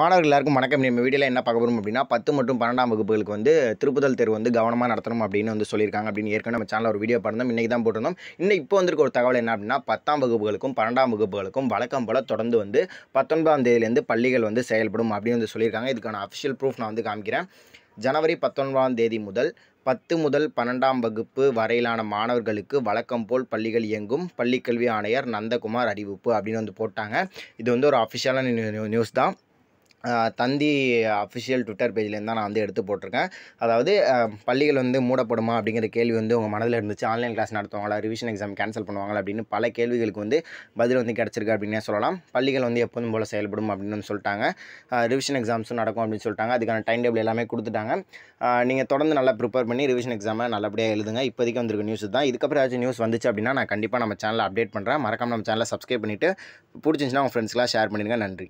மாணவர்கள் எல்லாருக்கும் வணக்கம் நம்ம வீடியோவில் என்ன பார்க்க போகிறோம் அப்படின்னா பத்து மற்றும் பன்னெண்டாம் வகுப்புகளுக்கு வந்து திருப்புதல் தேர்வு வந்து கவனமாக நடத்தணும் அப்படின்னு வந்து சொல்லியிருக்காங்க அப்படின்னு ஏற்கனவே நம்ம சேனலில் ஒரு வீடியோ பண்ணோம் இன்றைக்கி தான் போட்டிருந்தோம் இன்னும் இப்போ வந்துருக்க ஒரு தகவல் என்ன அப்படின்னா பத்தாம் வகுப்புகளுக்கும் பன்னெண்டாம் வகுப்புகளுக்கும் வழக்கம் போல் தொடர்ந்து வந்து பத்தொன்பதாம் தேதியிலேருந்து பள்ளிகள் வந்து செயல்படும் அப்படின்னு வந்து சொல்லியிருக்காங்க இதுக்கான அஃபிஷியல் ப்ரூஃப் நான் வந்து காமிக்கிறேன் ஜனவரி பத்தொன்பதாம் தேதி முதல் பத்து முதல் பன்னெண்டாம் வகுப்பு வரையிலான மாணவர்களுக்கு வழக்கம் போல் பள்ளிகள் இயங்கும் பள்ளிக்கல்வி ஆணையர் நந்தகுமார் அறிவிப்பு அப்படின்னு வந்து போட்டாங்க இது வந்து ஒரு அஃபிஷியலான நியூஸ் தான் தந்தி அஃபிஷியல் ட்விட்டர் பேஜ்லேருந்து தான் நான் வந்து எடுத்து போட்டிருக்கேன் அதாவது பள்ளிகள் வந்து மூடப்படுமா அப்படிங்கிற கேள்வி வந்து உங்கள் மனதில் இருந்துச்சு ஆன்லைன் கிளாஸ் நடத்துவாங்களா ரிவிஷன் எக்ஸாம் கேன்சல் பண்ணுவாங்களா அப்படின்னு பல கேள்விகளுக்கு வந்து பதில் வந்து கிடச்சிருக்கு அப்படின்னே சொல்லலாம் பள்ளிகள் வந்து எப்போதும் போல் செயல்படும் அப்படின்னு சொல்லிட்டாங்க ரிவிஷன் எக்ஸாம்ஸும் நடக்கும் அப்படின்னு சொல்லிட்டாங்க அதுக்கான டைம் டேபிள் எல்லாமே கொடுத்துட்டாங்க நீங்கள் தொடர்ந்து நல்லா ப்ரிப்பேர் பண்ணி ரிவிஷன் எக்ஸாமை நல்லபடியாக எழுதுங்க இப்போதைக்கு வந்திருக்க நியூஸ் தான் இதுக்கப்புறம் ஏதாச்சும் நியூஸ் வந்துச்சு அப்படின்னா நான் கண்டிப்பாக நம்ம சேனலை அப்டேட் பண்ணுறேன் மறக்காமல் நம்ம சேனலை சப்ஸ்கிரைப் பண்ணிவிட்டு பிடிச்சிருந்துச்சுன்னா உங்கள் ஃப்ரெண்ட்ஸ்க்கெலாம் ஷேர் பண்ணிடுங்க நன்றி